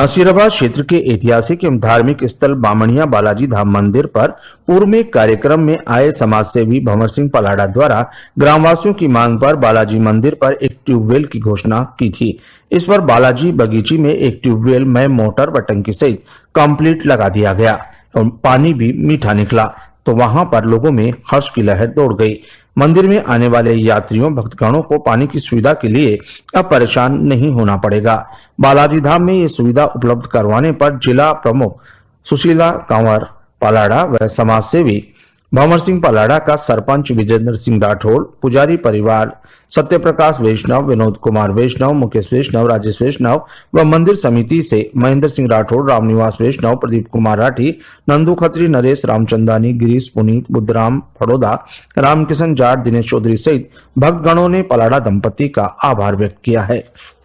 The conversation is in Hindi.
नसीराबाद क्षेत्र के ऐतिहासिक एवं धार्मिक स्थल बामणिया बालाजी धाम मंदिर पर पूर्व में कार्यक्रम में आए समाज सेवी भंवर सिंह पलाड़ा द्वारा ग्रामवासियों की मांग पर बालाजी मंदिर पर एक ट्यूबवेल की घोषणा की थी इस पर बालाजी बगीची में एक ट्यूबवेल में मोटर व टंकी सहित कम्प्लीट लगा दिया गया और पानी भी मीठा निकला तो वहां पर लोगों में हर्ष की लहर दौड़ गई मंदिर में आने वाले यात्रियों भक्तगणों को पानी की सुविधा के लिए अब परेशान नहीं होना पड़ेगा बालाजी धाम में ये सुविधा उपलब्ध करवाने पर जिला प्रमुख सुशीला कंवर पालाड़ा व समाज सेवी भंवर सिंह पलाड़ा का सरपंच विजेंद्र सिंह राठौर पुजारी परिवार सत्यप्रकाश वैष्णव विनोद कुमार वैष्णव मुकेश वैष्णव राजेश वैष्णव व मंदिर समिति से महेंद्र सिंह राठौर रामनिवास वैष्णव प्रदीप कुमार राठी नंदू खत्री नरेश रामचंदानी गिरीश पुनीत बुद्धराम फड़ोदा रामकिशन जाट दिनेश चौधरी सहित भक्तगणों ने पलाड़ा दंपति का आभार व्यक्त किया है